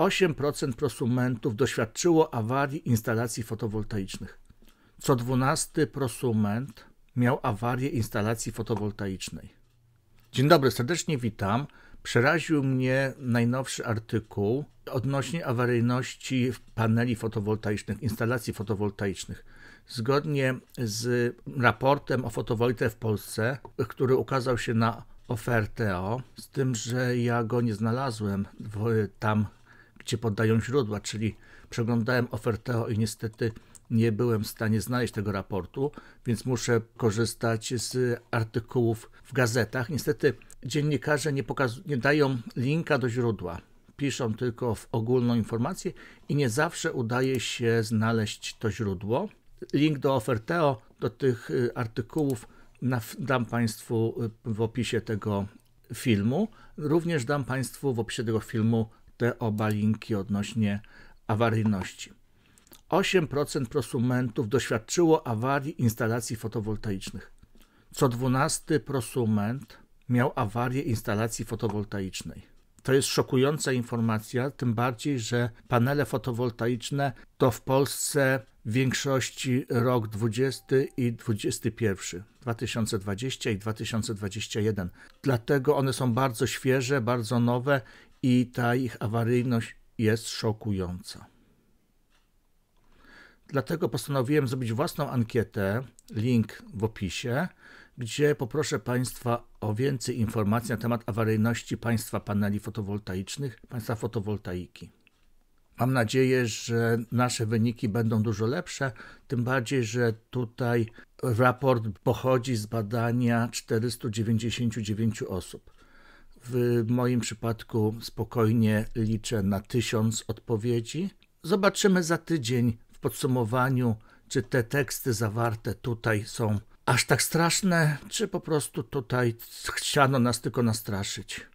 8% prosumentów doświadczyło awarii instalacji fotowoltaicznych. Co 12 prosument miał awarię instalacji fotowoltaicznej. Dzień dobry, serdecznie witam. Przeraził mnie najnowszy artykuł odnośnie awaryjności paneli fotowoltaicznych, instalacji fotowoltaicznych. Zgodnie z raportem o fotowoltaice w Polsce, który ukazał się na oferteo, z tym, że ja go nie znalazłem w, tam gdzie poddają źródła, czyli przeglądałem ofertę i niestety nie byłem w stanie znaleźć tego raportu, więc muszę korzystać z artykułów w gazetach. Niestety dziennikarze nie, nie dają linka do źródła. Piszą tylko w ogólną informację i nie zawsze udaje się znaleźć to źródło. Link do Oferteo, do tych y, artykułów dam Państwu y, w opisie tego filmu. Również dam Państwu w opisie tego filmu te oba linki odnośnie awaryjności. 8% prosumentów doświadczyło awarii instalacji fotowoltaicznych. Co 12 prosument miał awarię instalacji fotowoltaicznej. To jest szokująca informacja, tym bardziej, że panele fotowoltaiczne to w Polsce w większości rok 20 i 21, 2020 i 2021. Dlatego one są bardzo świeże, bardzo nowe i ta ich awaryjność jest szokująca. Dlatego postanowiłem zrobić własną ankietę, link w opisie, gdzie poproszę Państwa o więcej informacji na temat awaryjności Państwa paneli fotowoltaicznych, Państwa fotowoltaiki. Mam nadzieję, że nasze wyniki będą dużo lepsze, tym bardziej, że tutaj raport pochodzi z badania 499 osób. W moim przypadku spokojnie liczę na tysiąc odpowiedzi. Zobaczymy za tydzień w podsumowaniu, czy te teksty zawarte tutaj są aż tak straszne, czy po prostu tutaj chciano nas tylko nastraszyć.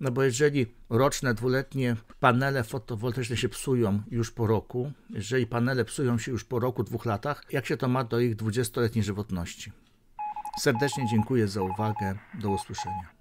No bo jeżeli roczne, dwuletnie panele fotowoltaiczne się psują już po roku, jeżeli panele psują się już po roku, dwóch latach, jak się to ma do ich dwudziestoletniej żywotności? Serdecznie dziękuję za uwagę. Do usłyszenia.